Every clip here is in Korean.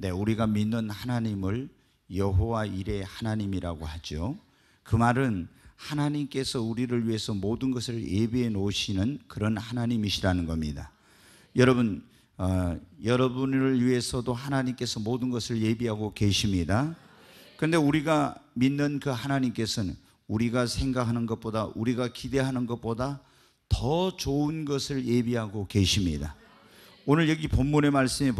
네, 우리가 믿는 하나님을 여호와 일의 하나님이라고 하죠. 그 말은 하나님께서 우리를 위해서 모든 것을 예비해 놓으시는 그런 하나님이시라는 겁니다. 여러분, 어, 여러분을 위해서도 하나님께서 모든 것을 예비하고 계십니다. 그런데 우리가 믿는 그 하나님께서는 우리가 생각하는 것보다 우리가 기대하는 것보다 더 좋은 것을 예비하고 계십니다. 오늘 여기 본문의 말씀에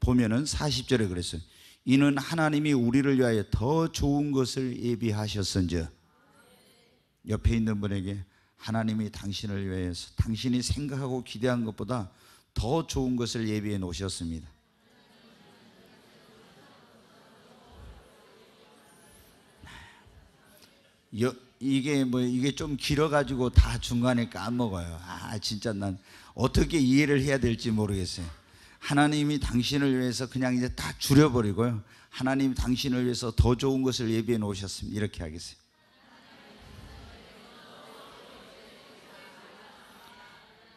보면은 40절에 그랬어요. 이는 하나님이 우리를 위하여 더 좋은 것을 예비하셨은즉 옆에 있는 분에게 하나님이 당신을 위해서 당신이 생각하고 기대한 것보다 더 좋은 것을 예비해 놓으셨습니다. 여, 이게 뭐 이게 좀 길어가지고 다 중간에 까먹어요. 아 진짜 난 어떻게 이해를 해야 될지 모르겠어요. 하나님이 당신을 위해서 그냥 이제 다 줄여버리고요. 하나님 당신을 위해서 더 좋은 것을 예비해 놓으셨습니다. 이렇게 하겠어요.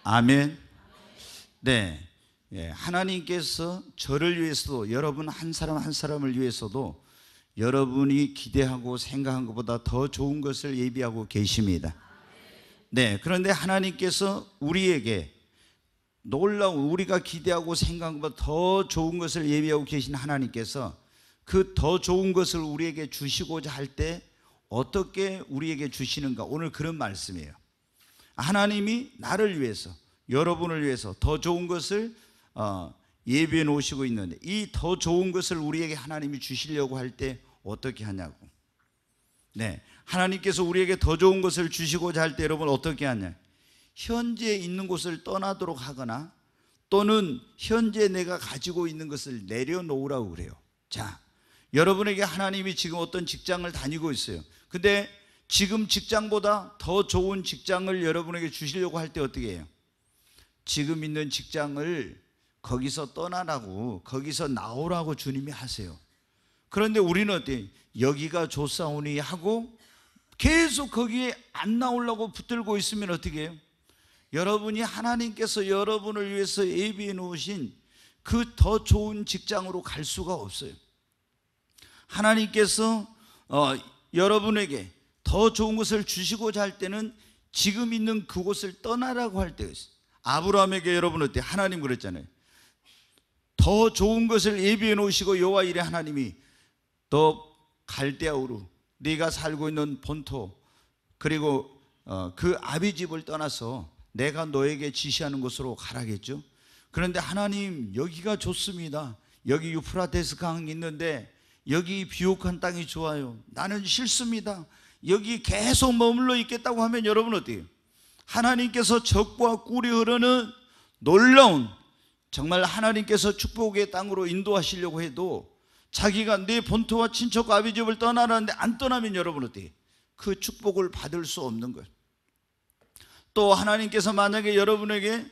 아멘. 네. 예, 하나님께서 저를 위해서도 여러분 한 사람 한 사람을 위해서도 여러분이 기대하고 생각한 것보다 더 좋은 것을 예비하고 계십니다. 네. 그런데 하나님께서 우리에게 놀라운 우리가 기대하고 생각보다 더 좋은 것을 예비하고 계신 하나님께서 그 더 좋은 것을 우리에게 주시고자 할 때 어떻게 우리에게 주시는가 오늘 그런 말씀이에요. 하나님이 나를 위해서 여러분을 위해서 더 좋은 것을 어, 예비해 놓으시고 있는데 이 더 좋은 것을 우리에게 하나님이 주시려고 할 때 어떻게 하냐고. 네. 하나님께서 우리에게 더 좋은 것을 주시고자 할 때 여러분 어떻게 하냐. 현재 있는 곳을 떠나도록 하거나 또는 현재 내가 가지고 있는 것을 내려놓으라고 그래요. 자, 여러분에게 하나님이 지금 어떤 직장을 다니고 있어요. 근데 지금 직장보다 더 좋은 직장을 여러분에게 주시려고 할 때 어떻게 해요? 지금 있는 직장을 거기서 떠나라고, 거기서 나오라고 주님이 하세요. 그런데 우리는 어때 여기가 좋사오니 하고 계속 거기에 안 나오려고 붙들고 있으면 어떻게 해요? 여러분이 하나님께서 여러분을 위해서 예비해 놓으신 그 더 좋은 직장으로 갈 수가 없어요. 하나님께서 어, 여러분에게 더 좋은 것을 주시고자 할 때는 지금 있는 그곳을 떠나라고 할 때가 있어요. 아브라함에게 여러분 어때? 하나님 그랬잖아요. 더 좋은 것을 예비해 놓으시고 여호와 이래 하나님이 너 갈대아우르 네가 살고 있는 본토 그리고 어, 그 아비 집을 떠나서 내가 너에게 지시하는 곳으로 가라겠죠. 그런데 하나님 여기가 좋습니다. 여기 유프라테스 강이 있는데 여기 비옥한 땅이 좋아요. 나는 싫습니다. 여기 계속 머물러 있겠다고 하면 여러분 어때요? 하나님께서 적과 꿀이 흐르는 놀라운 정말 하나님께서 축복의 땅으로 인도하시려고 해도 자기가 내 본토와 친척 아비집을 떠나라는데 안 떠나면 여러분 어때요? 그 축복을 받을 수 없는 거예요. 또 하나님께서 만약에 여러분에게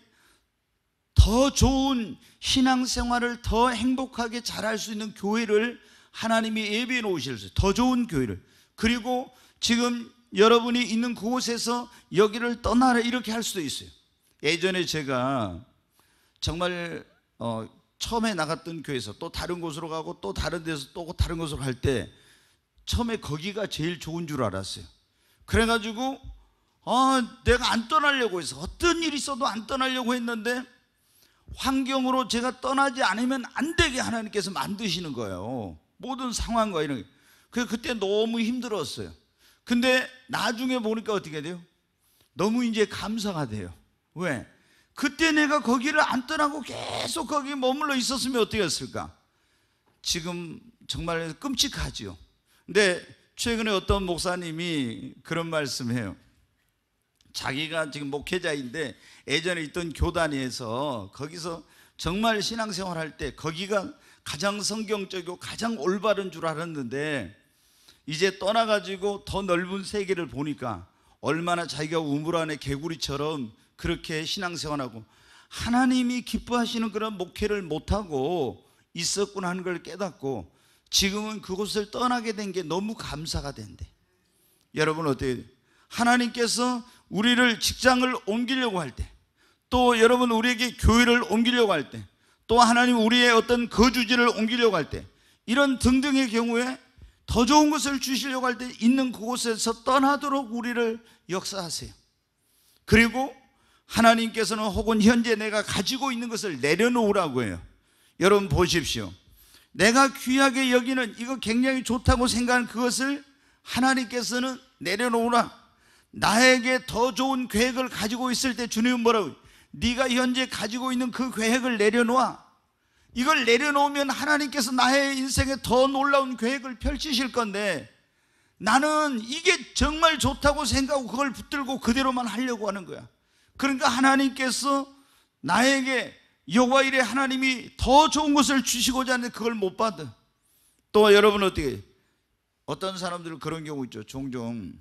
더 좋은 신앙생활을 더 행복하게 잘할 수 있는 교회를 하나님이 예비해 놓으실 수 있어요. 더 좋은 교회를. 그리고 지금 여러분이 있는 그곳에서 여기를 떠나라 이렇게 할 수도 있어요. 예전에 제가 정말 어, 처음에 나갔던 교회에서 또 다른 곳으로 가고 또 다른 데서 또 다른 곳으로 갈 때 처음에 거기가 제일 좋은 줄 알았어요. 그래가지고 아, 내가 안 떠나려고 해서 어떤 일이 있어도 안 떠나려고 했는데 환경으로 제가 떠나지 않으면 안 되게 하나님께서 만드시는 거예요. 모든 상황과 이런. 그 그때 너무 힘들었어요. 근데 나중에 보니까 어떻게 돼요? 너무 이제 감사가 돼요. 왜? 그때 내가 거기를 안 떠나고 계속 거기 머물러 있었으면 어떻게 했을까? 지금 정말 끔찍하죠 근데 최근에 어떤 목사님이 그런 말씀해요. 자기가 지금 목회자인데 예전에 있던 교단에서 거기서 정말 신앙생활 할 때 거기가 가장 성경적이고 가장 올바른 줄 알았는데 이제 떠나가지고 더 넓은 세계를 보니까 얼마나 자기가 우물 안에 개구리처럼 그렇게 신앙생활하고 하나님이 기뻐하시는 그런 목회를 못하고 있었구나 하는 걸 깨닫고 지금은 그곳을 떠나게 된 게 너무 감사가 된대. 여러분 어때요? 하나님께서 우리를 직장을 옮기려고 할 때, 또 여러분 우리에게 교회를 옮기려고 할 때, 또 하나님 우리의 어떤 거주지를 옮기려고 할 때, 이런 등등의 경우에 더 좋은 것을 주시려고 할 때 있는 그곳에서 떠나도록 우리를 역사하세요. 그리고 하나님께서는 혹은 현재 내가 가지고 있는 것을 내려놓으라고 해요. 여러분 보십시오. 내가 귀하게 여기는 이거 굉장히 좋다고 생각한 그것을 하나님께서는 내려놓으라. 나에게 더 좋은 계획을 가지고 있을 때 주님은 뭐라고? 네가 현재 가지고 있는 그 계획을 내려놓아. 이걸 내려놓으면 하나님께서 나의 인생에 더 놀라운 계획을 펼치실 건데 나는 이게 정말 좋다고 생각하고 그걸 붙들고 그대로만 하려고 하는 거야. 그러니까 하나님께서 나에게 여호와 일에 하나님이 더 좋은 것을 주시고자 하는데 그걸 못 받아. 또 여러분 어떻게 어떤 사람들은 그런 경우 있죠. 종종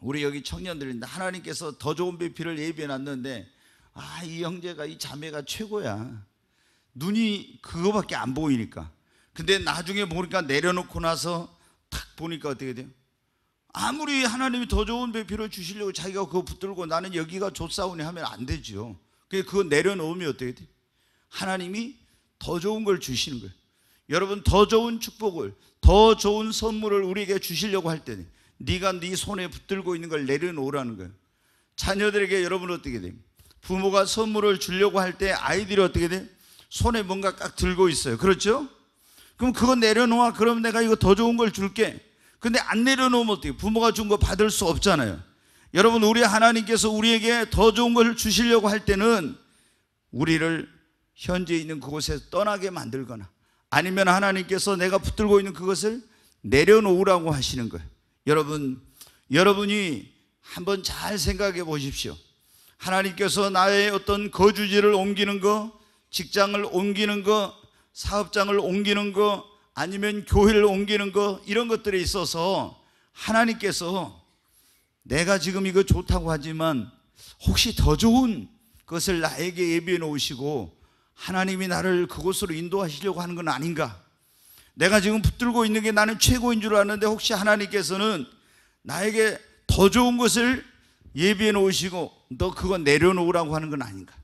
우리 여기 청년들인데 하나님께서 더 좋은 배필을 예비해 놨는데 아, 이 형제가 이 자매가 최고야. 눈이 그거밖에 안 보이니까. 근데 나중에 보니까 내려놓고 나서 탁 보니까 어떻게 돼요? 아무리 하나님이 더 좋은 배필을 주시려고 자기가 그거 붙들고 나는 여기가 좋사오니 하면 안 되죠. 그게 그거 내려놓으면 어떻게 돼요? 하나님이 더 좋은 걸 주시는 거예요. 여러분 더 좋은 축복을 더 좋은 선물을 우리에게 주시려고 할 때는 네가 네 손에 붙들고 있는 걸 내려놓으라는 거예요. 자녀들에게 여러분 어떻게 돼요? 부모가 선물을 주려고 할 때 아이들이 어떻게 돼요? 손에 뭔가 깍 들고 있어요. 그렇죠? 그럼 그거 내려놓아. 그럼 내가 이거 더 좋은 걸 줄게. 근데 안 내려놓으면 어떻게? 부모가 준 거 받을 수 없잖아요. 여러분, 우리 하나님께서 우리에게 더 좋은 걸 주시려고 할 때는 우리를 현재 있는 그곳에서 떠나게 만들거나 아니면 하나님께서 내가 붙들고 있는 그것을 내려놓으라고 하시는 거예요. 여러분, 여러분이 한번 잘 생각해 보십시오. 하나님께서 나의 어떤 거주지를 옮기는 거, 직장을 옮기는 거, 사업장을 옮기는 거, 아니면 교회를 옮기는 거, 이런 것들에 있어서 하나님께서 내가 지금 이거 좋다고 하지만 혹시 더 좋은 것을 나에게 예비해 놓으시고 하나님이 나를 그곳으로 인도하시려고 하는 건 아닌가? 내가 지금 붙들고 있는 게 나는 최고인 줄 아는데 혹시 하나님께서는 나에게 더 좋은 것을 예비해 놓으시고 너 그거 내려놓으라고 하는 건 아닌가?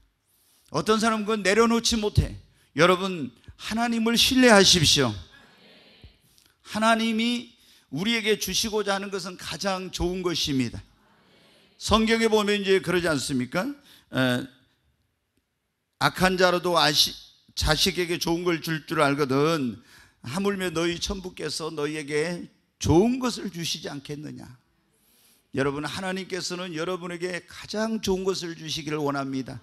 어떤 사람은 그건 내려놓지 못해. 여러분, 하나님을 신뢰하십시오. 하나님이 우리에게 주시고자 하는 것은 가장 좋은 것입니다. 성경에 보면 이제 그러지 않습니까? 에, 악한 자로도 아시, 자식에게 좋은 걸 줄줄 줄 알거든. 하물며 너희 천부께서 너희에게 좋은 것을 주시지 않겠느냐. 여러분, 하나님께서는 여러분에게 가장 좋은 것을 주시기를 원합니다.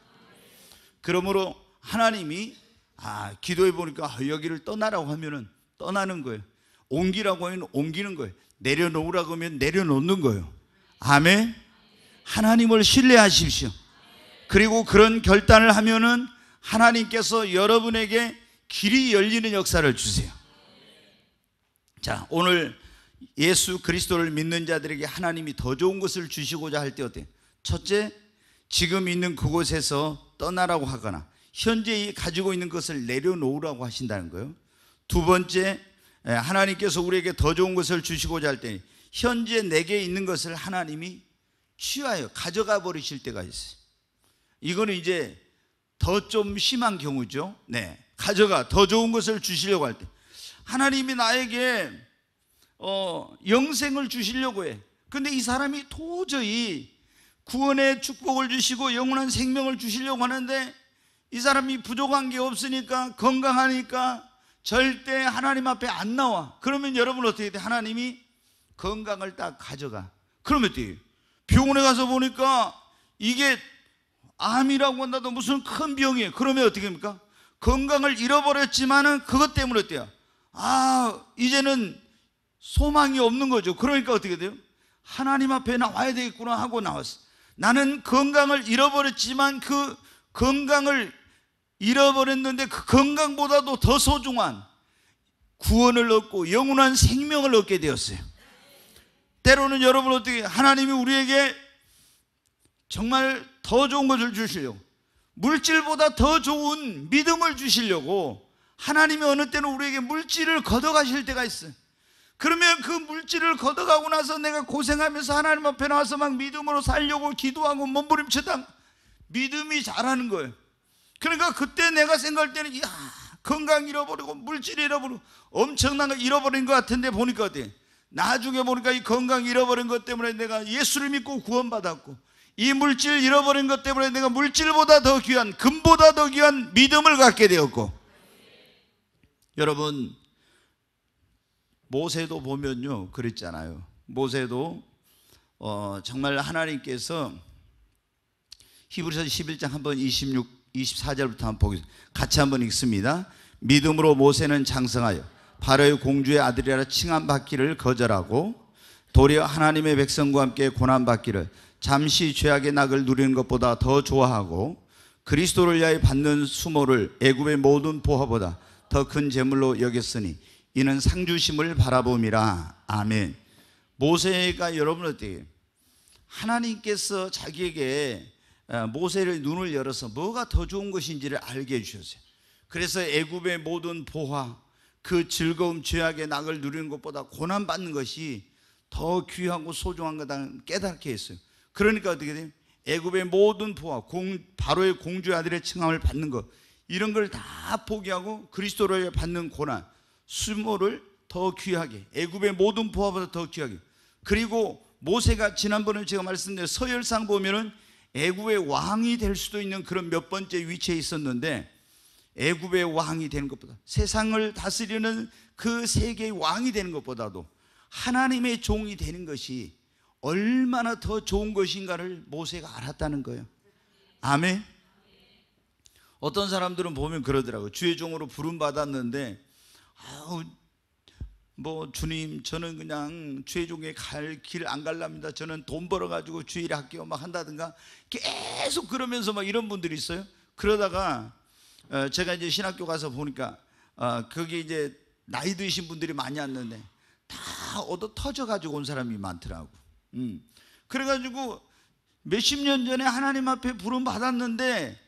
그러므로 하나님이, 아, 기도해 보니까 여기를 떠나라고 하면은 떠나는 거예요. 옮기라고 하면 옮기는 거예요. 내려놓으라고 하면 내려놓는 거예요. 아멘. 하나님을 신뢰하십시오. 그리고 그런 결단을 하면은 하나님께서 여러분에게 길이 열리는 역사를 주세요. 자, 오늘 예수 그리스도를 믿는 자들에게 하나님이 더 좋은 것을 주시고자 할 때 어때? 첫째, 지금 있는 그곳에서 떠나라고 하거나 현재 가지고 있는 것을 내려놓으라고 하신다는 거예요. 두 번째, 하나님께서 우리에게 더 좋은 것을 주시고자 할 때 현재 내게 있는 것을 하나님이 취하여 가져가 버리실 때가 있어요. 이거는 이제 더 좀 심한 경우죠. 네. 가져가 더 좋은 것을 주시려고 할 때. 하나님이 나에게 어, 영생을 주시려고 해. 근데 이 사람이 도저히 구원의 축복을 주시고 영원한 생명을 주시려고 하는데 이 사람이 부족한 게 없으니까 건강하니까 절대 하나님 앞에 안 나와. 그러면 여러분 어떻게 돼? 하나님이 건강을 딱 가져가. 그러면 어떻게 병원에 가서 보니까 이게 암이라고 한다도 무슨 큰 병이에요. 그러면 어떻게 됩니까? 건강을 잃어버렸지만은 그것 때문에 어때요? 아, 이제는 소망이 없는 거죠. 그러니까 어떻게 돼요? 하나님 앞에 나와야 되겠구나 하고 나왔어. 나는 건강을 잃어버렸지만 그 건강을 잃어버렸는데 그 건강보다도 더 소중한 구원을 얻고 영원한 생명을 얻게 되었어요. 때로는 여러분 어떻게 하나님이 우리에게 정말 더 좋은 것을 주시려고 물질보다 더 좋은 믿음을 주시려고 하나님이 어느 때는 우리에게 물질을 걷어가실 때가 있어요. 그러면 그 물질을 걷어가고 나서 내가 고생하면서 하나님 앞에 나와서 막 믿음으로 살려고 기도하고 몸부림치다 믿음이 잘하는 거예요. 그러니까 그때 내가 생각할 때는 야 건강 잃어버리고 물질 잃어버리고 엄청난 걸 잃어버린 것 같은데 보니까 어때? 나중에 보니까 이 건강 잃어버린 것 때문에 내가 예수를 믿고 구원받았고 이 물질 잃어버린 것 때문에 내가 물질보다 더 귀한 금보다 더 귀한 믿음을 갖게 되었고 여러분 모세도 보면요 그랬잖아요. 모세도 어, 정말 하나님께서 히브리서 11장 한번 26, 24절부터 한번 보겠습니다. 같이 한번 읽습니다. 믿음으로 모세는 장성하여 바로의 공주의 아들이라 칭함 받기를 거절하고 도리어 하나님의 백성과 함께 고난 받기를 잠시 죄악의 낙을 누리는 것보다 더 좋아하고 그리스도를 위하여 받는 수모를 애굽의 모든 보화보다 더큰 재물로 여겼으니 이는 상주심을 바라봄이라 아멘 모세가 여러분 어때요? 하나님께서 자기에게 어, 모세를 눈을 열어서 뭐가 더 좋은 것인지를 알게 해주셨어요 그래서 애굽의 모든 보화 그 즐거움 죄악의 낙을 누리는 것보다 고난받는 것이 더 귀하고 소중한 거다는 깨닫게 했어요 그러니까 어떻게 돼요? 애굽의 모든 보화 공, 바로의 공주 아들의 칭함을 받는 것 이런 걸 다 포기하고 그리스도를 받는 고난, 수모를 더 귀하게, 애굽의 모든 부하보다 더 귀하게. 그리고 모세가 지난번에 제가 말씀드린 서열상 보면은 애굽의 왕이 될 수도 있는 그런 몇 번째 위치에 있었는데 애굽의 왕이 되는 것보다 세상을 다스리는 그 세계의 왕이 되는 것보다도 하나님의 종이 되는 것이 얼마나 더 좋은 것인가를 모세가 알았다는 거예요. 아멘. 어떤 사람들은 보면 그러더라고요. 주의 종으로 부름 받았는데 아우 뭐 주님 저는 그냥 주의 종에 갈 길 안 갈랍니다. 저는 돈 벌어 가지고 주일 학교 막 한다든가 계속 그러면서 막 이런 분들이 있어요. 그러다가 어, 제가 이제 신학교 가서 보니까 어, 거기 이제 나이 드신 분들이 많이 왔는데 다 얻어 터져 가지고 온 사람이 많더라고. 음. 그래가지고 몇십 년 전에 하나님 앞에 부름 받았는데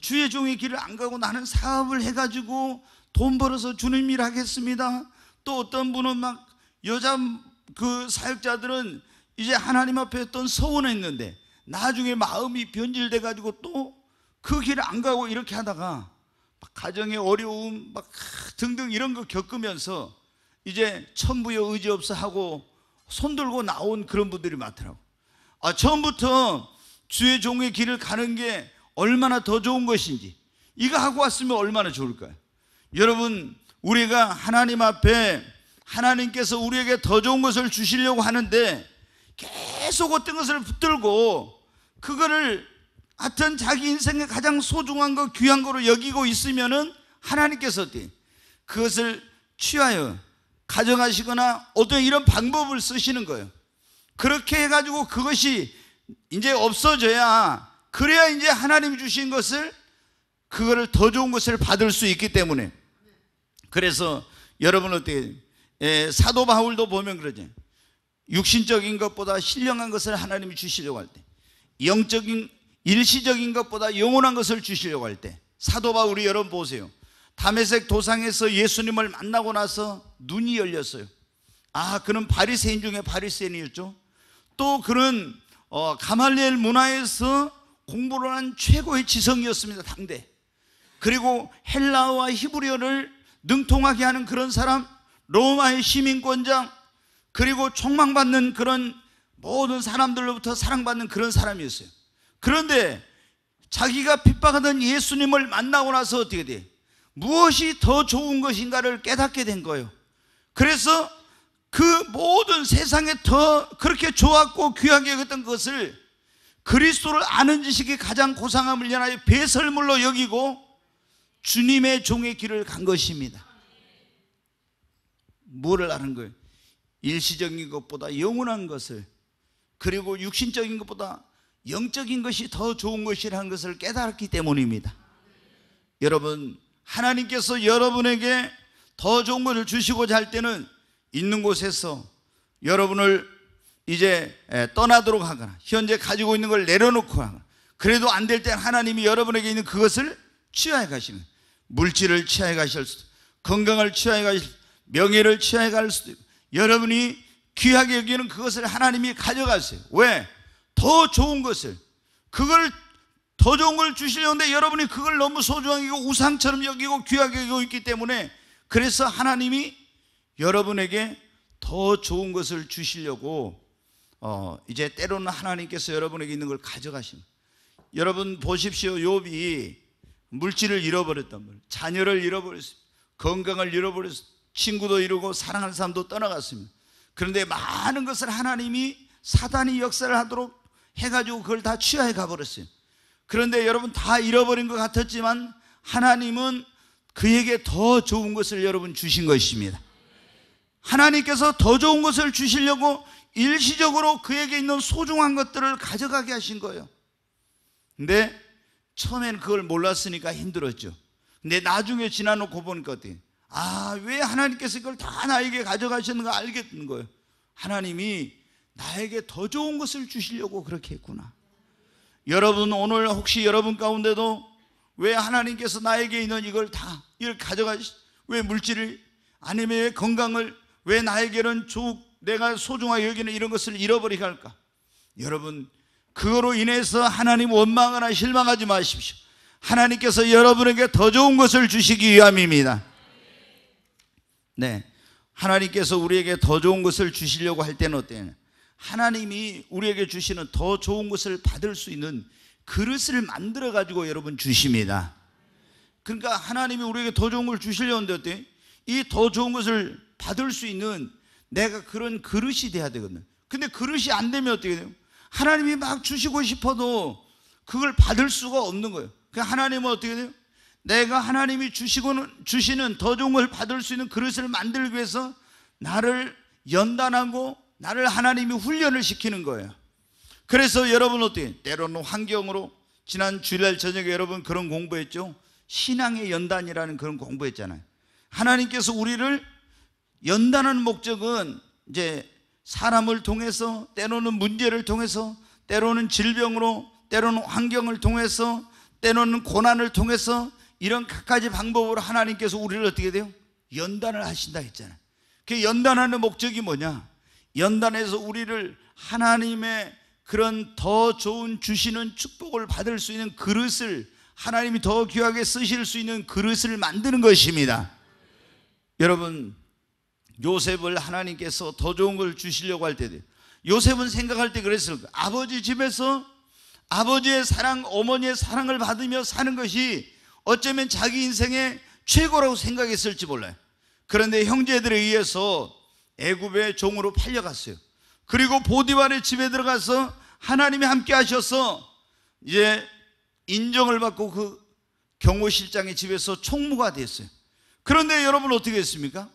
주의 종의 길을 안 가고 나는 사업을 해가지고 돈 벌어서 주님 일 하겠습니다. 또 어떤 분은 막 여자 그 사역자들은 이제 하나님 앞에 어떤 서운했는데 나중에 마음이 변질돼 가지고 또 그 길을 안 가고 이렇게 하다가 가정의 어려움 막 등등 이런 거 겪으면서 이제 천부여 의지 없어 하고 손들고 나온 그런 분들이 많더라고. 아 처음부터 주의 종의 길을 가는 게 얼마나 더 좋은 것인지 이거 하고 왔으면 얼마나 좋을까요? 여러분 우리가 하나님 앞에 하나님께서 우리에게 더 좋은 것을 주시려고 하는데 계속 어떤 것을 붙들고 그거를 하여튼 자기 인생의 가장 소중한 거 귀한 거로 여기고 있으면은 하나님께서 그것을 취하여 가져가시거나 어떤 이런 방법을 쓰시는 거예요. 그렇게 해가지고 그것이 이제 없어져야 그래야 이제 하나님이 주신 것을 그거를 더 좋은 것을 받을 수 있기 때문에 그래서 여러분 어떻게 예, 사도 바울도 보면 그러죠 육신적인 것보다 신령한 것을 하나님이 주시려고 할 때 영적인 일시적인 것보다 영원한 것을 주시려고 할 때 사도 바울이 여러분 보세요 담에색 도상에서 예수님을 만나고 나서 눈이 열렸어요 아 그는 바리새인 중에 바리새인이었죠 또 그는 어, 가말리엘 문화에서 공부를 한 최고의 지성이었습니다. 당대. 그리고 헬라와 히브리어를 능통하게 하는 그런 사람, 로마의 시민권장, 그리고 총망받는 그런 모든 사람들로부터 사랑받는 그런 사람이었어요. 그런데 자기가 핍박하던 예수님을 만나고 나서 어떻게 돼? 무엇이 더 좋은 것인가를 깨닫게 된 거예요. 그래서 그 모든 세상에 더 그렇게 좋았고 귀하게 여던 것을 그리스도를 아는 지식이 가장 고상함을 연하여 배설물로 여기고 주님의 종의 길을 간 것입니다. 뭐를 아는 거예요? 일시적인 것보다 영원한 것을 그리고 육신적인 것보다 영적인 것이 더 좋은 것이라는 것을 깨달았기 때문입니다. 여러분 하나님께서 여러분에게 더 좋은 것을 주시고자 할 때는 있는 곳에서 여러분을 이제 예, 떠나도록 하거나 현재 가지고 있는 걸 내려놓고 하거나 그래도 안 될 때 하나님이 여러분에게 있는 그것을 취하해 가시는 물질을 취하해 가실 수도 건강을 취하해 가실 수도 명예를 취하해 갈 수도 있고 여러분이 귀하게 여기는 그것을 하나님이 가져가세요 왜? 더 좋은 것을 그걸 더 좋은 걸 주시려는데 여러분이 그걸 너무 소중하고 우상처럼 여기고 귀하게 여기고 있기 때문에 그래서 하나님이 여러분에게 더 좋은 것을 주시려고 어, 이제 때로는 하나님께서 여러분에게 있는 걸 가져가신. 여러분 보십시오. 욥이 물질을 잃어버렸단 말이에요. 자녀를 잃어버렸습니다. 건강을 잃어버렸습니다. 친구도 잃고 사랑하는 사람도 떠나갔습니다. 그런데 많은 것을 하나님이 사단이 역사를 하도록 해가지고 그걸 다 취하해 가버렸어요. 그런데 여러분 다 잃어버린 것 같았지만 하나님은 그에게 더 좋은 것을 여러분 주신 것입니다. 하나님께서 더 좋은 것을 주시려고 일시적으로 그에게 있는 소중한 것들을 가져가게 하신 거예요. 근데 처음엔 그걸 몰랐으니까 힘들었죠. 근데 나중에 지나놓고 보니까 어때? 아, 왜 하나님께서 이걸 다 나에게 가져가셨는가 알겠는 거예요. 하나님이 나에게 더 좋은 것을 주시려고 그렇게 했구나. 여러분, 오늘 혹시 여러분 가운데도 왜 하나님께서 나에게 있는 이걸 다, 이걸 가져가시, 왜 물질을, 아니면 왜 건강을, 왜 나에게는 좋, 내가 소중하게 여기는 이런 것을 잃어버리게 할까? 여러분, 그거로 인해서 하나님 원망하나 실망하지 마십시오. 하나님께서 여러분에게 더 좋은 것을 주시기 위함입니다. 네. 하나님께서 우리에게 더 좋은 것을 주시려고 할 때는 어때요? 하나님이 우리에게 주시는 더 좋은 것을 받을 수 있는 그릇을 만들어 가지고 여러분 주십니다. 그러니까 하나님이 우리에게 더 좋은 걸 주시려는데 어때? 이 더 좋은 것을 받을 수 있는 내가 그런 그릇이 돼야 되거든요. 근데 그릇이 안 되면 어떻게 돼요? 하나님이 막 주시고 싶어도 그걸 받을 수가 없는 거예요. 그 하나님은 어떻게 돼요? 내가 하나님이 주시고는 주시는 더 좋은 걸 받을 수 있는 그릇을 만들기 위해서 나를 연단하고 나를 하나님이 훈련을 시키는 거예요. 그래서 여러분 어떻게 때로는 환경으로 지난 주일날 저녁에 여러분 그런 공부했죠? 신앙의 연단이라는 그런 공부했잖아요. 하나님께서 우리를 연단하는 목적은 이제 사람을 통해서 때로는 문제를 통해서 때로는 질병으로 때로는 환경을 통해서 때로는 고난을 통해서 이런 각가지 방법으로 하나님께서 우리를 어떻게 돼요? 연단을 하신다 했잖아요. 그 연단하는 목적이 뭐냐? 연단해서 우리를 하나님의 그런 더 좋은 주시는 축복을 받을 수 있는 그릇을 하나님이 더 귀하게 쓰실 수 있는 그릇을 만드는 것입니다. 여러분 요셉을 하나님께서 더 좋은 걸 주시려고 할때 요셉은 생각할 때 그랬을 거예요. 아버지 집에서 아버지의 사랑, 어머니의 사랑을 받으며 사는 것이 어쩌면 자기 인생의 최고라고 생각했을지 몰라요. 그런데 형제들에 의해서 애굽의 종으로 팔려갔어요. 그리고 보디발의 집에 들어가서 하나님이 함께 하셔서 이제 인정을 받고 그 경호실장의 집에서 총무가 됐어요. 그런데 여러분 어떻게 했습니까?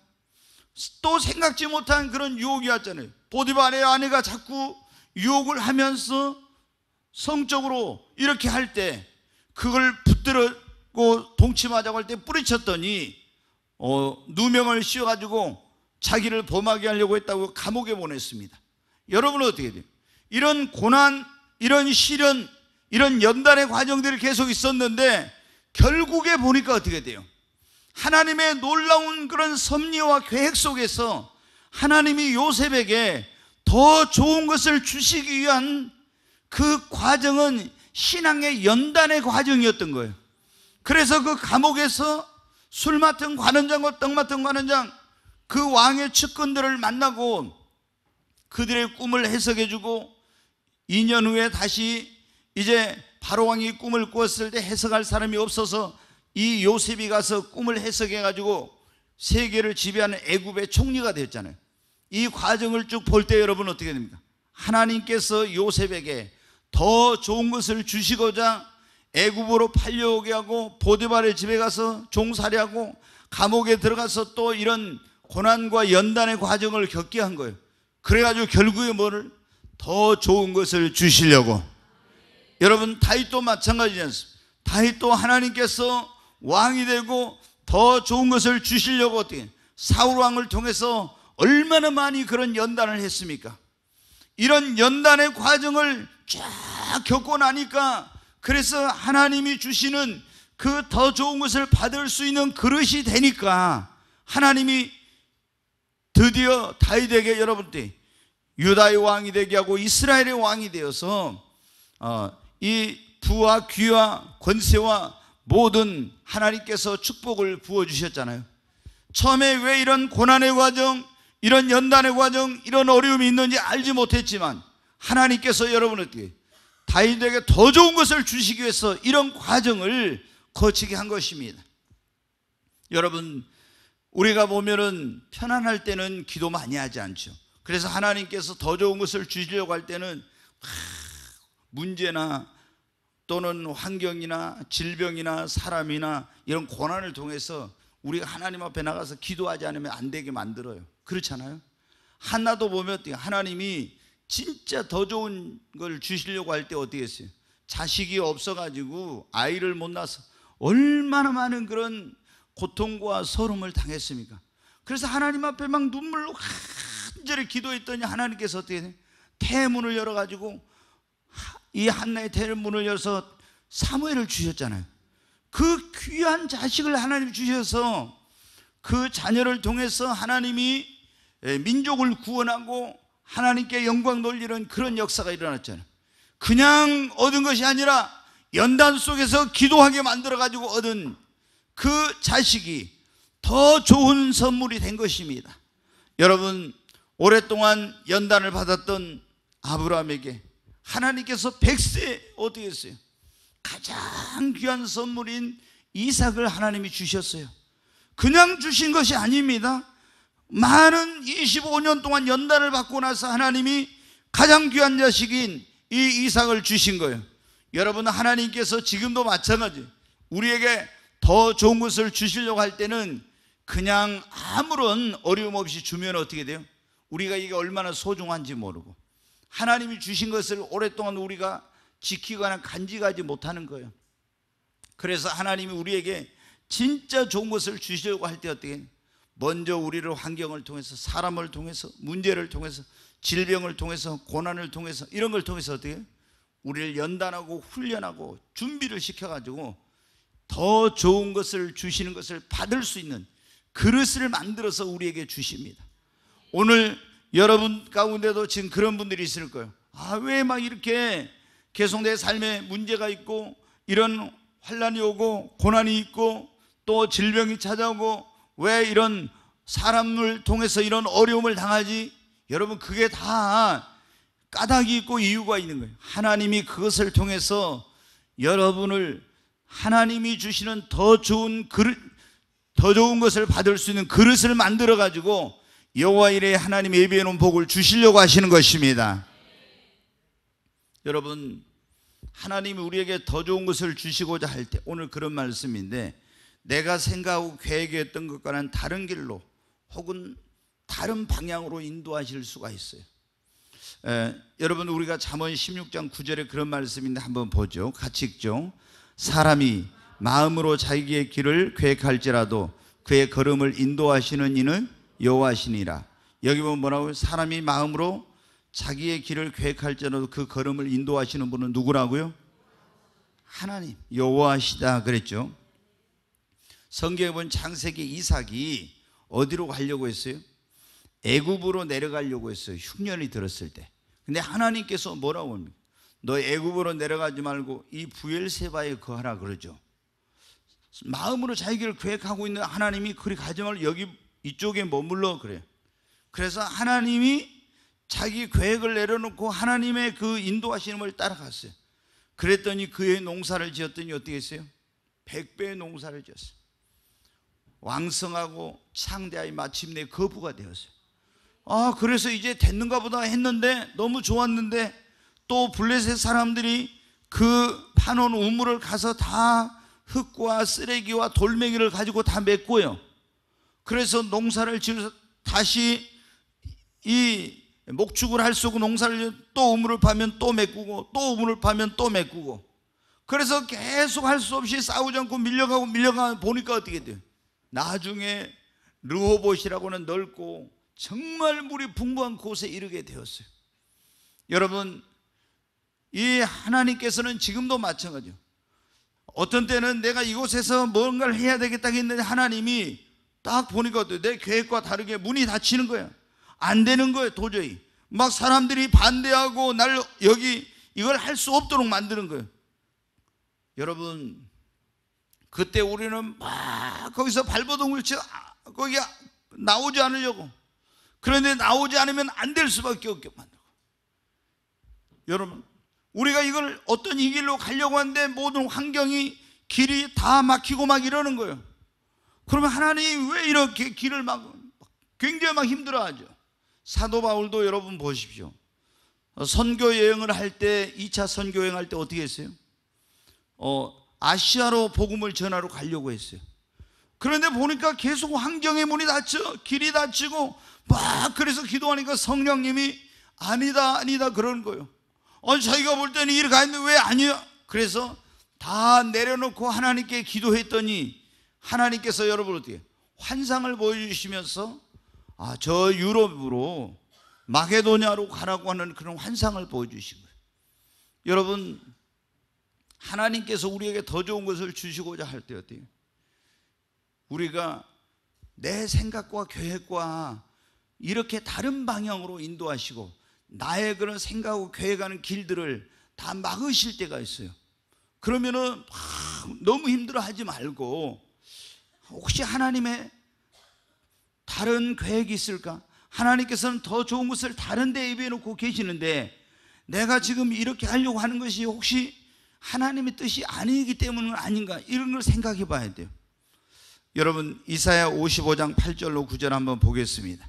또 생각지 못한 그런 유혹이 왔잖아요. 보디발의 아내가 자꾸 유혹을 하면서 성적으로 이렇게 할 때 그걸 붙들고 동침하자고 할 때 뿌리쳤더니 어, 누명을 씌워가지고 자기를 범하게 하려고 했다고 감옥에 보냈습니다. 여러분은 어떻게 돼요? 이런 고난, 이런 시련, 이런 연단의 과정들이 계속 있었는데 결국에 보니까 어떻게 돼요? 하나님의 놀라운 그런 섭리와 계획 속에서 하나님이 요셉에게 더 좋은 것을 주시기 위한 그 과정은 신앙의 연단의 과정이었던 거예요. 그래서 그 감옥에서 술 맡은 관원장과 떡 맡은 관원장 그 왕의 측근들을 만나고 그들의 꿈을 해석해 주고 2년 후에 다시 이제 바로 왕이 꿈을 꾸었을 때 해석할 사람이 없어서 이 요셉이 가서 꿈을 해석해 가지고 세계를 지배하는 애굽의 총리가 되었잖아요. 이 과정을 쭉 볼 때 여러분 어떻게 됩니까? 하나님께서 요셉에게 더 좋은 것을 주시고자 애굽으로 팔려오게 하고 보디발의 집에 가서 종살이하고 감옥에 들어가서 또 이런 고난과 연단의 과정을 겪게 한 거예요. 그래가지고 결국에 뭐를 더 좋은 것을 주시려고. 여러분 다윗도 마찬가지지 않습니까? 다윗도 하나님께서 왕이 되고 더 좋은 것을 주시려고 어떻게 사울 왕을 통해서 얼마나 많이 그런 연단을 했습니까? 이런 연단의 과정을 쫙 겪고 나니까 그래서 하나님이 주시는 그 더 좋은 것을 받을 수 있는 그릇이 되니까 하나님이 드디어 다윗에게 여러분들 유다의 왕이 되게 하고 이스라엘의 왕이 되어서 어, 이 부와 귀와 권세와 모든 하나님께서 축복을 부어주셨잖아요. 처음에 왜 이런 고난의 과정, 이런 연단의 과정, 이런 어려움이 있는지 알지 못했지만 하나님께서 여러분에게 다윗에게 더 좋은 것을 주시기 위해서 이런 과정을 거치게 한 것입니다. 여러분, 우리가 보면은 편안할 때는 기도 많이 하지 않죠. 그래서 하나님께서 더 좋은 것을 주시려고 할 때는 문제나 또는 환경이나 질병이나 사람이나 이런 고난을 통해서 우리가 하나님 앞에 나가서 기도하지 않으면 안 되게 만들어요. 그렇잖아요. 하나도 보면 어때요? 하나님이 진짜 더 좋은 걸 주시려고 할 때 어떻게 했어요? 자식이 없어가지고 아이를 못 낳아서 얼마나 많은 그런 고통과 서름을 당했습니까? 그래서 하나님 앞에 막 눈물로 간절히 기도했더니 하나님께서 어떻게 돼요? 태문을 열어가지고 이 한나의 태를 문을 열어서 사무엘을 주셨잖아요. 그 귀한 자식을 하나님 주셔서 그 자녀를 통해서 하나님이 예, 민족을 구원하고 하나님께 영광 돌리는 그런 역사가 일어났잖아요. 그냥 얻은 것이 아니라 연단 속에서 기도하게 만들어 가지고 얻은 그 자식이 더 좋은 선물이 된 것입니다. 여러분 오랫동안 연단을 받았던 아브라함에게 하나님께서 백세 어떻게 했어요? 가장 귀한 선물인 이삭을 하나님이 주셨어요. 그냥 주신 것이 아닙니다. 많은 25년 동안 연단을 받고 나서 하나님이 가장 귀한 자식인 이 이삭을 주신 거예요. 여러분 하나님께서 지금도 마찬가지. 우리에게 더 좋은 것을 주시려고 할 때는 그냥 아무런 어려움 없이 주면 어떻게 돼요? 우리가 이게 얼마나 소중한지 모르고 하나님이 주신 것을 오랫동안 우리가 지키거나 간직하지 못하는 거예요. 그래서 하나님이 우리에게 진짜 좋은 것을 주시려고 할 때 어떻게 먼저 우리를 환경을 통해서 사람을 통해서 문제를 통해서 질병을 통해서 고난을 통해서 이런 걸 통해서 어떻게 우리를 연단하고 훈련하고 준비를 시켜 가지고 더 좋은 것을 주시는 것을 받을 수 있는 그릇을 만들어서 우리에게 주십니다. 오늘 여러분 가운데도 지금 그런 분들이 있을 거예요. 아, 왜 막 이렇게 계속 내 삶에 문제가 있고 이런 환란이 오고 고난이 있고 또 질병이 찾아오고 왜 이런 사람을 통해서 이런 어려움을 당하지? 여러분 그게 다 까닭이 있고 이유가 있는 거예요. 하나님이 그것을 통해서 여러분을 하나님이 주시는 더 좋은 그릇, 더 좋은 것을 받을 수 있는 그릇을 만들어 가지고 여호와 이래 하나님 예비해 놓은 복을 주시려고 하시는 것입니다. 여러분 하나님이 우리에게 더 좋은 것을 주시고자 할 때 오늘 그런 말씀인데 내가 생각하고 계획했던 것과는 다른 길로 혹은 다른 방향으로 인도하실 수가 있어요. 에, 여러분 우리가 잠언 16장 9절에 그런 말씀인데 한번 보죠. 같이 읽죠. 사람이 마음으로 자기의 길을 계획할지라도 그의 걸음을 인도하시는 이는 여호와시니라. 여기 보면 뭐라고요? 사람이 마음으로 자기의 길을 계획할지라도 그 걸음을 인도하시는 분은 누구라고요? 하나님 여호와시다 그랬죠. 성경에 본 창세기 이삭이 어디로 가려고 했어요? 애굽으로 내려가려고 했어요. 흉년이 들었을 때. 근데 하나님께서 뭐라고 합니까? 너 애굽으로 내려가지 말고 이 부엘세바에 거하라 그러죠. 마음으로 자기를 계획하고 있는 하나님이 그리 가지 말고 여기 이쪽에 머물러 그래요. 그래서 하나님이 자기 계획을 내려놓고 하나님의 그 인도하시는 따라갔어요. 그랬더니 그의 농사를 지었더니 어떻게 했어요? 백배의 농사를 지었어요. 왕성하고 창대하이 마침내 거부가 되었어요. 아, 그래서 이제 됐는가 보다 했는데 너무 좋았는데 또 블레셋 사람들이 그 파놓은 우물을 가서 다 흙과 쓰레기와 돌멩이를 가지고 다 맸고요. 그래서 농사를 지어서 다시 이 목축을 할 수고 없 농사를 또 우물을 파면 또 메꾸고 또 우물을 파면 또 메꾸고 그래서 계속 할 수 없이 싸우지 않고 밀려가고 밀려가 보니까 어떻게 돼요? 나중에 르호봇이라고는 넓고 정말 물이 풍부한 곳에 이르게 되었어요. 여러분 이 하나님께서는 지금도 마찬가지요. 어떤 때는 내가 이곳에서 뭔가를 해야 되겠다 했는데 하나님이 딱 보니까 내 계획과 다르게 문이 닫히는 거야. 안 되는 거예 도저히. 막 사람들이 반대하고 날 여기 이걸 할 수 없도록 만드는 거예 여러분, 그때 우리는 막 거기서 발버둥을 쳐, 아, 거기 나오지 않으려고. 그런데 나오지 않으면 안 될 수밖에 없게 만들고. 여러분, 우리가 이걸 어떤 이 길로 가려고 하는데 모든 환경이 길이 다 막히고 막 이러는 거예요. 그러면 하나님 왜 이렇게 길을 막 굉장히 막 힘들어하죠. 사도 바울도 여러분 보십시오. 선교 여행을 할 때 2차 선교 여행 할때 어떻게 했어요? 어, 아시아로 복음을 전하러 가려고 했어요. 그런데 보니까 계속 환경의 문이 닫혀 길이 닫히고 막 그래서 기도하니까 성령님이 아니다 아니다 그런 거예요. 어 자기가 볼 때는 이렇게 가는데 왜 아니야? 그래서 다 내려놓고 하나님께 기도했더니 하나님께서 여러분을 어떻게 환상을 보여주시면서 아, 저 유럽으로 마게도냐로 가라고 하는 그런 환상을 보여주신 거예요. 여러분, 하나님께서 우리에게 더 좋은 것을 주시고자 할 때 어때요? 우리가 내 생각과 계획과 이렇게 다른 방향으로 인도하시고 나의 그런 생각하고 계획하는 길들을 다 막으실 때가 있어요. 그러면은 너무 힘들어 하지 말고 혹시 하나님의 다른 계획이 있을까? 하나님께서는 더 좋은 것을 다른 데 예비해 놓고 계시는데 내가 지금 이렇게 하려고 하는 것이 혹시 하나님의 뜻이 아니기 때문은 아닌가 이런 걸 생각해 봐야 돼요. 여러분 이사야 55장 8절로 9절 한번 보겠습니다.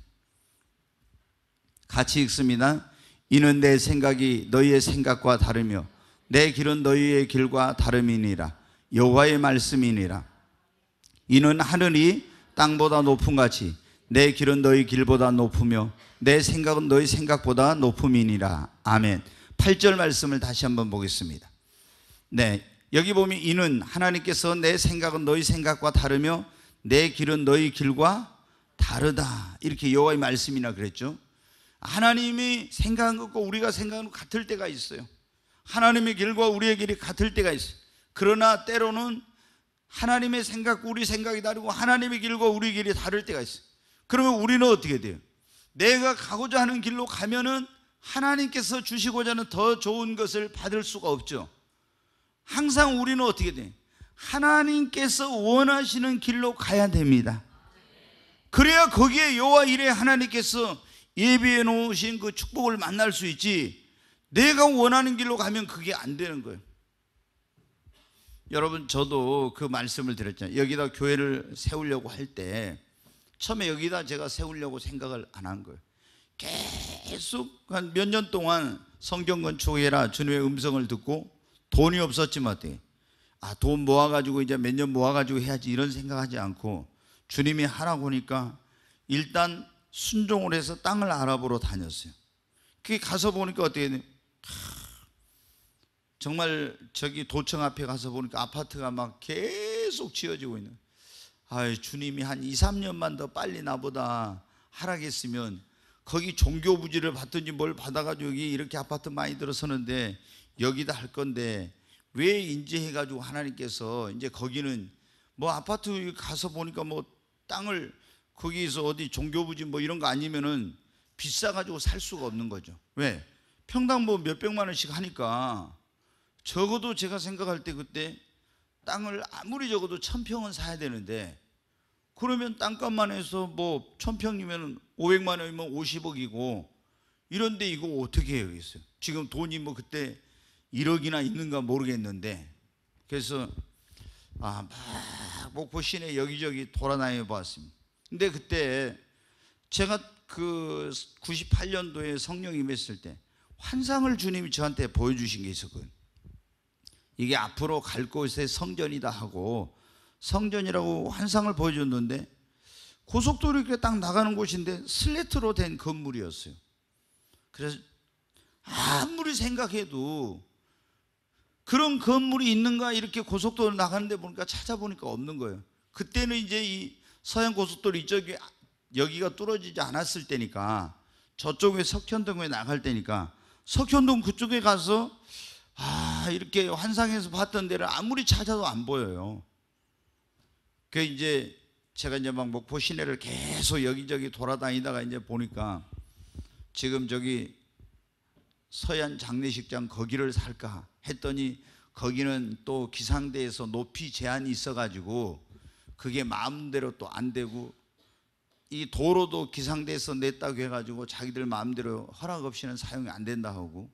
같이 읽습니다. 이는 내 생각이 너희의 생각과 다르며 내 길은 너희의 길과 다름이니라 여호와의 말씀이니라 이는 하늘이 땅보다 높은 같이 내 길은 너희 길보다 높으며 내 생각은 너희 생각보다 높음이니라. 아멘. 8절 말씀을 다시 한번 보겠습니다. 네. 여기 보면 이는 하나님께서 내 생각은 너희 생각과 다르며 내 길은 너희 길과 다르다. 이렇게 여호와의 말씀이나 그랬죠. 하나님이 생각한 것과 우리가 생각하것 같을 때가 있어요. 하나님의 길과 우리의 길이 같을 때가 있어요. 그러나 때로는 하나님의 생각 우리 생각이 다르고 하나님의 길과 우리 길이 다를 때가 있어. 그러면 우리는 어떻게 돼요? 내가 가고자 하는 길로 가면은 하나님께서 주시고자 하는 더 좋은 것을 받을 수가 없죠. 항상 우리는 어떻게 돼? 하나님께서 원하시는 길로 가야 됩니다. 그래야 거기에 여와 이래 하나님께서 예비해 놓으신 그 축복을 만날 수 있지. 내가 원하는 길로 가면 그게 안 되는 거예요. 여러분 저도 그 말씀을 드렸잖아요. 여기다 교회를 세우려고 할 때 처음에 여기다 제가 세우려고 생각을 안 한 거예요. 계속 한 몇 년 동안 성경 건축해라 주님의 음성을 듣고 돈이 없었지만 어때? 아, 돈 모아가지고 이제 몇 년 모아가지고 해야지 이런 생각하지 않고 주님이 하라고 하니까 일단 순종을 해서 땅을 알아보러 다녔어요. 그게 가서 보니까 어떻게 되냐? 정말 저기 도청 앞에 가서 보니까 아파트가 막 계속 지어지고 있는. 아 주님이 한 2, 3년만 더 빨리 나보다 하락했으면 거기 종교 부지를 받든지 뭘 받아가지고 여기 이렇게 아파트 많이 들어서는데 여기다 할 건데 왜인지해가지고 하나님께서 이제 거기는 뭐 아파트 가서 보니까 뭐 땅을 거기서 어디 종교 부지 뭐 이런 거 아니면은 비싸가지고 살 수가 없는 거죠. 왜? 평당 뭐 몇백만 원씩 하니까 적어도 제가 생각할 때 그때 땅을 아무리 적어도 천평은 사야 되는데 그러면 땅값만 해서 뭐 천평이면 500만 원이면 50억이고 이런데 이거 어떻게 해야겠어요? 지금 돈이 뭐 그때 1억이나 있는가 모르겠는데 그래서 아, 막 목포 시내 여기저기 돌아다녀 봤습니다. 근데 그때 제가 그 98년도에 성령 임했을 때 환상을 주님이 저한테 보여주신 게 있었거든요. 이게 앞으로 갈 곳의 성전이다 하고 성전이라고 환상을 보여줬는데 고속도로 이렇게 딱 나가는 곳인데 슬레트로 된 건물이었어요. 그래서 아무리 생각해도 그런 건물이 있는가 이렇게 고속도로 나가는데 보니까 찾아보니까 없는 거예요. 그때는 이제 이 서양 고속도로 이쪽이 여기가 뚫어지지 않았을 때니까 저쪽에 석현동에 나갈 때니까 석현동 그쪽에 가서 아, 이렇게 환상에서 봤던 데를 아무리 찾아도 안 보여요. 그 이제 제가 이제 막 목포 시내를 계속 여기저기 돌아다니다가 이제 보니까 지금 저기 서해안 장례식장 거기를 살까 했더니 거기는 또 기상대에서 높이 제한이 있어가지고 그게 마음대로 또 안 되고 이 도로도 기상대에서 냈다고 해가지고 자기들 마음대로 허락 없이는 사용이 안 된다 하고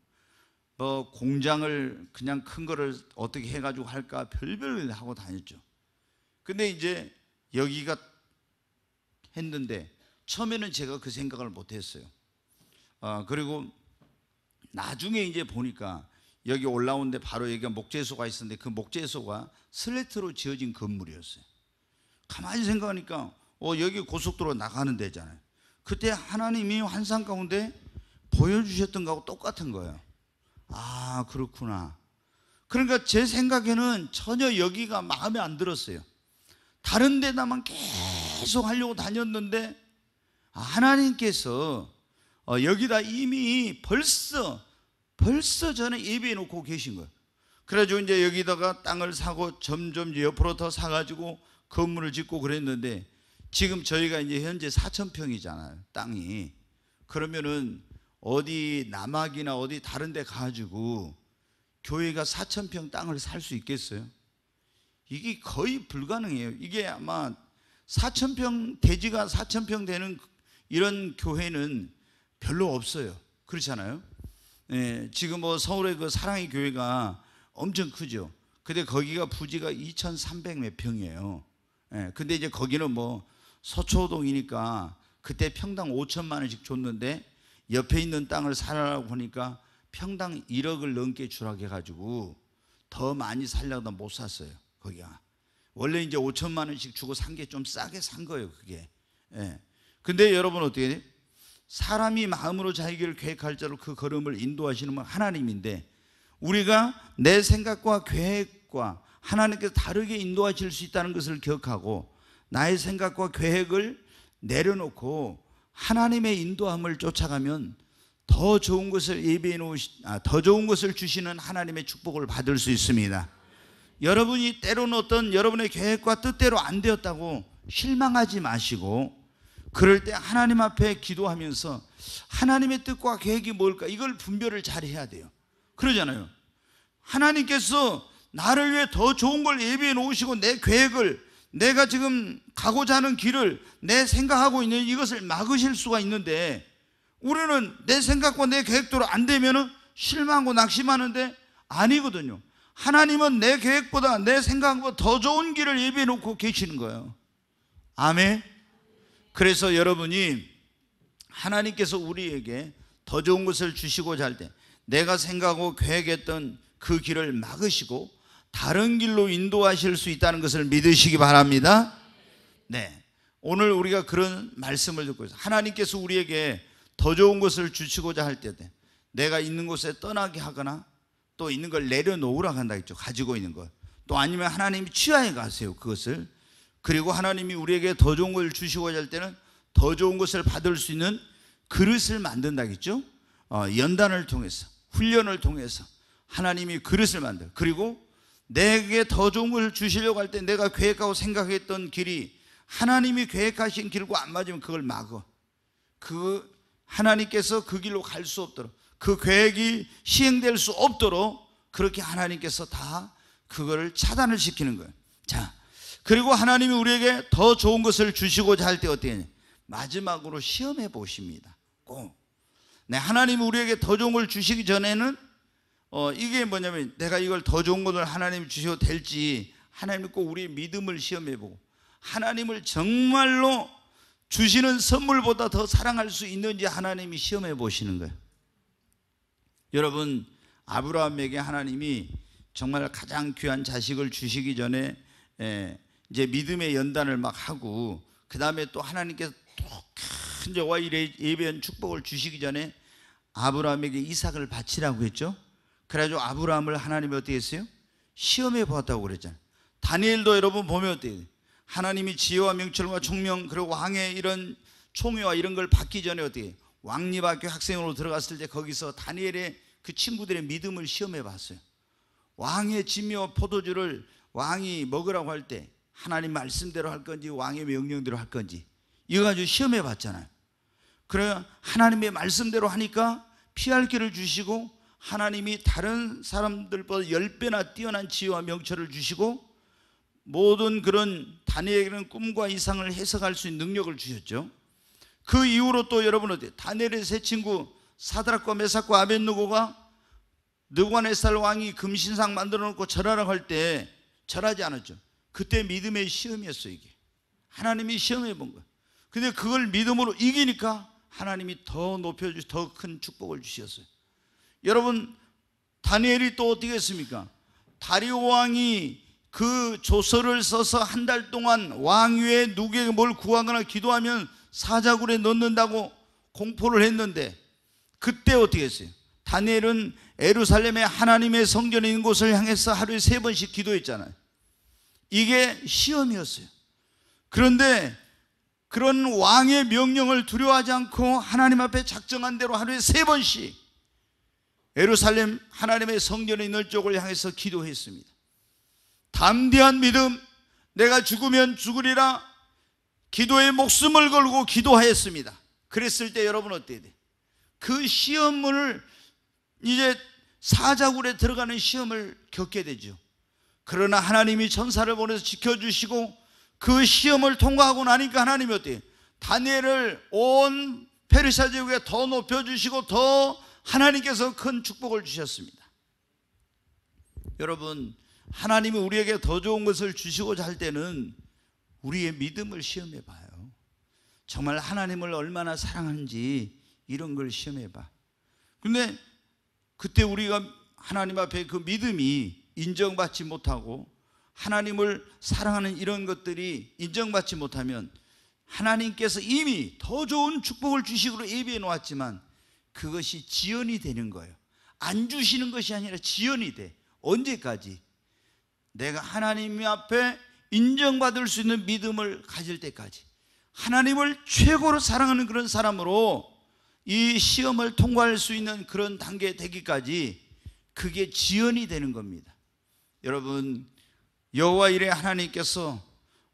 뭐 공장을 그냥 큰 거를 어떻게 해가지고 할까 별별 하고 다녔죠. 근데 이제 여기가 했는데 처음에는 제가 그 생각을 못했어요. 아 그리고 나중에 이제 보니까 여기 올라오는데 바로 여기가 목재소가 있었는데 그 목재소가 슬레트로 지어진 건물이었어요. 가만히 생각하니까 어 여기 고속도로 나가는 데잖아요. 그때 하나님이 환상 가운데 보여주셨던 거하고 똑같은 거예요. 아, 그렇구나. 그러니까 제 생각에는 전혀 여기가 마음에 안 들었어요. 다른 데다만 계속 하려고 다녔는데 하나님께서 어, 여기다 이미 벌써 벌써 전에 예비해 놓고 계신 거예요. 그래가지고 이제 여기다가 땅을 사고 점점 옆으로 더 사가지고 건물을 짓고 그랬는데 지금 저희가 이제 현재 4천 평이잖아요. 땅이 그러면은 어디 남학이나 어디 다른 데 가지고 가 교회가 4천 평 땅을 살 수 있겠어요? 이게 거의 불가능해요. 이게 아마 4천 평 대지가 4천 평 되는 이런 교회는 별로 없어요. 그렇잖아요. 예, 지금 뭐 서울의 그 사랑의 교회가 엄청 크죠. 근데 거기가 부지가 2,300 몇 평이에요. 예, 근데 이제 거기는 뭐 서초동이니까 그때 평당 5천만 원씩 줬는데 옆에 있는 땅을 살라고 보니까 평당 1억을 넘게 추락해가지고 더 많이 살려고못 샀어요. 거기가. 원래 이제 5천만 원씩 주고 산 게 좀 싸게 산 거예요. 그게. 예. 근데 여러분 어떻게 돼요? 사람이 마음으로 자기를 계획할 자로 그 걸음을 인도하시는 건 하나님인데 우리가 내 생각과 계획과 하나님께서 다르게 인도하실 수 있다는 것을 기억하고 나의 생각과 계획을 내려놓고 하나님의 인도함을 쫓아가면 더 좋은 것을 예비해놓으신 아, 더 좋은 것을 주시는 하나님의 축복을 받을 수 있습니다. 여러분이 때로는 어떤 여러분의 계획과 뜻대로 안 되었다고 실망하지 마시고 그럴 때 하나님 앞에 기도하면서 하나님의 뜻과 계획이 뭘까 이걸 분별을 잘 해야 돼요. 그러잖아요. 하나님께서 나를 위해 더 좋은 걸 예비해 놓으시고 내 계획을 내가 지금 가고자 하는 길을 내 생각하고 있는 이것을 막으실 수가 있는데 우리는 내 생각과 내 계획대로 안되면 실망하고 낙심하는데 아니거든요. 하나님은 내 계획보다 내 생각보다 더 좋은 길을 예비해 놓고 계시는 거예요. 아멘. 그래서 여러분이 하나님께서 우리에게 더 좋은 것을 주시고자 할 때 내가 생각하고 계획했던 그 길을 막으시고 다른 길로 인도하실 수 있다는 것을 믿으시기 바랍니다. 네. 오늘 우리가 그런 말씀을 듣고 있어요. 하나님께서 우리에게 더 좋은 것을 주시고자 할 때, 내가 있는 곳에 떠나게 하거나 또 있는 걸 내려놓으라 한다 했죠. 가지고 있는 걸. 또 아니면 하나님이 취하에 가세요. 그것을. 그리고 하나님이 우리에게 더 좋은 걸 주시고자 할 때는 더 좋은 것을 받을 수 있는 그릇을 만든다겠죠. 어, 연단을 통해서, 훈련을 통해서 하나님이 그릇을 만들. 그리고 내게 더 좋은 을 주시려고 할 때 내가 계획하고 생각했던 길이 하나님이 계획하신 길과 안 맞으면 그걸 막어. 그 하나님께서 그 길로 갈 수 없도록 그 계획이 시행될 수 없도록 그렇게 하나님께서 다 그거를 차단을 시키는 거예요. 자, 그리고 하나님이 우리에게 더 좋은 것을 주시고자 할 때 어떻게 하냐? 마지막으로 시험해 보십니다. 꼭. 네, 하나님이 우리에게 더 좋은 걸 주시기 전에는 어, 이게 뭐냐면 내가 이걸 더 좋은 것을 하나님 이 주셔도 될지 하나님 꼭 우리의 믿음을 시험해보고 하나님을 정말로 주시는 선물보다 더 사랑할 수 있는지 하나님이 시험해 보시는 거예요. 여러분 아브라함에게 하나님이 정말 가장 귀한 자식을 주시기 전에 에, 예, 이제 믿음의 연단을 막 하고 그 다음에 또 하나님께서 큰 저와 예배한 축복을 주시기 전에 아브라함에게 이삭을 바치라고 했죠. 그래가지고 아브라함을 하나님이 어떻게 했어요? 시험해 보았다고 그랬잖아요. 다니엘도 여러분 보면 어때요? 하나님이 지혜와 명철과 총명 그리고 왕의 이런 총회와 이런 걸 받기 전에 어떻게 왕립학교 학생으로 들어갔을 때 거기서 다니엘의 그 친구들의 믿음을 시험해 봤어요. 왕의 지묘 포도주를 왕이 먹으라고 할 때 하나님 말씀대로 할 건지 왕의 명령대로 할 건지 이거 가지고 시험해 봤잖아요. 그래 하나님의 말씀대로 하니까 피할 길을 주시고 하나님이 다른 사람들보다 열배나 뛰어난 지혜와 명철을 주시고 모든 그런 다니엘에게는 꿈과 이상을 해석할 수 있는 능력을 주셨죠 그 이후로 또 여러분 어 다니엘의 세 친구 사드락과 메삭과 아벤누고가 느관의살 왕이 금신상 만들어 놓고 절하라고 할 때 절하지 않았죠 그때 믿음의 시험이었어 이게 하나님이 시험해 본 거야 근데 그걸 믿음으로 이기니까 하나님이 더 높여주 더큰 축복을 주셨어요 여러분 다니엘이 또 어떻게 했습니까? 다리오 왕이 그 조서를 써서 한 달 동안 왕위에 누구에게 뭘 구하거나 기도하면 사자굴에 넣는다고 공포를 했는데 그때 어떻게 했어요? 다니엘은 에루살렘의 하나님의 성전에 있는 곳을 향해서 하루에 세 번씩 기도했잖아요. 이게 시험이었어요. 그런데 그런 왕의 명령을 두려워하지 않고 하나님 앞에 작정한 대로 하루에 세 번씩 예루살렘 하나님의 성전의 널 쪽을 향해서 기도했습니다. 담대한 믿음, 내가 죽으면 죽으리라 기도에 목숨을 걸고 기도하였습니다. 그랬을 때 여러분 어때야 돼? 그 시험을 이제 사자굴에 들어가는 시험을 겪게 되죠. 그러나 하나님이 천사를 보내서 지켜주시고 그 시험을 통과하고 나니까 하나님이 어때요? 다니엘을 온 페르시아 제에더 높여주시고 더 하나님께서 큰 축복을 주셨습니다. 여러분, 하나님이 우리에게 더 좋은 것을 주시고자 할 때는 우리의 믿음을 시험해 봐요. 정말 하나님을 얼마나 사랑하는지 이런 걸 시험해 봐. 근데 그때 우리가 하나님 앞에 그 믿음이 인정받지 못하고 하나님을 사랑하는 이런 것들이 인정받지 못하면 하나님께서 이미 더 좋은 축복을 주시기로 예비해 놓았지만 그것이 지연이 되는 거예요. 안 주시는 것이 아니라 지연이 돼. 언제까지? 내가 하나님 앞에 인정받을 수 있는 믿음을 가질 때까지. 하나님을 최고로 사랑하는 그런 사람으로 이 시험을 통과할 수 있는 그런 단계 되기까지 그게 지연이 되는 겁니다. 여러분 여호와 이래 하나님께서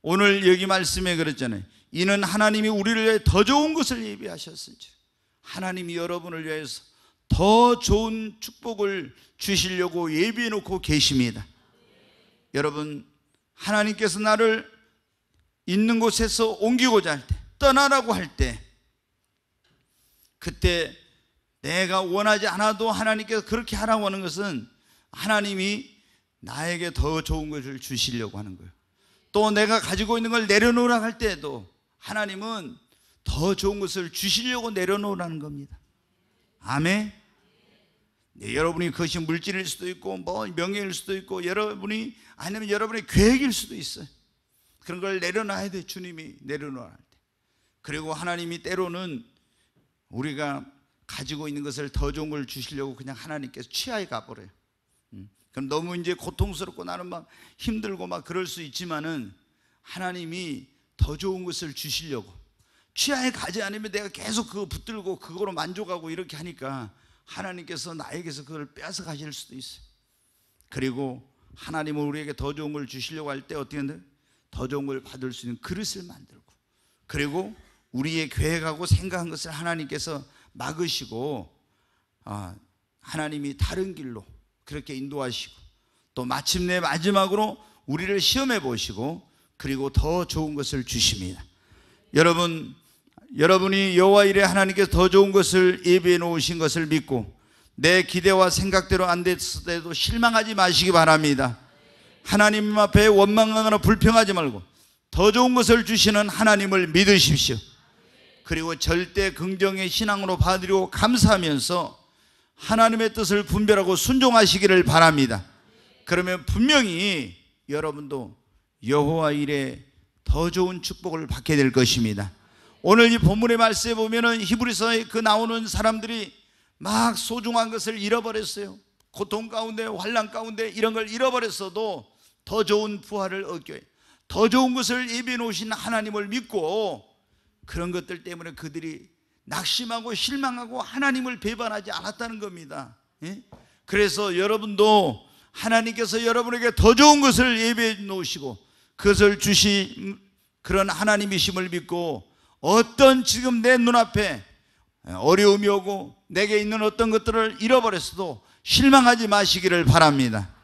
오늘 여기 말씀에 그랬잖아요. 이는 하나님이 우리를 더 좋은 것을 예비하셨으니 하나님이 여러분을 위해서 더 좋은 축복을 주시려고 예비해 놓고 계십니다. 여러분, 하나님께서 나를 있는 곳에서 옮기고자 할 때, 떠나라고 할 때, 그때 내가 원하지 않아도 하나님께서 그렇게 하라고 하는 것은 하나님이 나에게 더 좋은 것을 주시려고 하는 거예요. 또 내가 가지고 있는 걸 내려놓으라 할 때에도 하나님은 더 좋은 것을 주시려고 내려놓으라는 겁니다. 아멘. 네, 여러분이 그것이 물질일 수도 있고 뭐 명예일 수도 있고 여러분이 아니면 여러분의 계획일 수도 있어요. 그런 걸 내려놔야 돼. 주님이 내려놓아야 돼. 그리고 하나님이 때로는 우리가 가지고 있는 것을 더 좋은 걸 주시려고 그냥 하나님께서 취하에 가버려요. 음. 그럼 너무 이제 고통스럽고 나는 막 힘들고 막 그럴 수 있지만은 하나님이 더 좋은 것을 주시려고 취하에 가지 않으면 내가 계속 그거 붙들고 그거로 만족하고 이렇게 하니까 하나님께서 나에게서 그걸 빼앗아 가실 수도 있어요. 그리고 하나님은 우리에게 더 좋은 걸 주시려고 할 때 어떻게 하는데 더 좋은 걸 받을 수 있는 그릇을 만들고 그리고 우리의 계획하고 생각한 것을 하나님께서 막으시고 아, 하나님이 다른 길로 그렇게 인도하시고 또 마침내 마지막으로 우리를 시험해 보시고 그리고 더 좋은 것을 주십니다. 여러분 여러분이 여호와 일에 하나님께서 더 좋은 것을 예비해 놓으신 것을 믿고 내 기대와 생각대로 안 됐을 때도 실망하지 마시기 바랍니다. 하나님 앞에 원망하거나 불평하지 말고 더 좋은 것을 주시는 하나님을 믿으십시오. 그리고 절대 긍정의 신앙으로 받으려고 감사하면서 하나님의 뜻을 분별하고 순종하시기를 바랍니다. 그러면 분명히 여러분도 여호와 일에 더 좋은 축복을 받게 될 것입니다. 오늘 이 본문의 말씀에 보면은 히브리서에 그 나오는 사람들이 막 소중한 것을 잃어버렸어요. 고통 가운데 환란 가운데 이런 걸 잃어버렸어도 더 좋은 부활을 얻게 더 좋은 것을 예비해 놓으신 하나님을 믿고 그런 것들 때문에 그들이 낙심하고 실망하고 하나님을 배반하지 않았다는 겁니다. 예? 그래서 여러분도 하나님께서 여러분에게 더 좋은 것을 예비해 놓으시고 그것을 주신 그런 하나님이심을 믿고 어떤 지금 내 눈앞에 어려움이 오고 내게 있는 어떤 것들을 잃어버렸어도 실망하지 마시기를 바랍니다.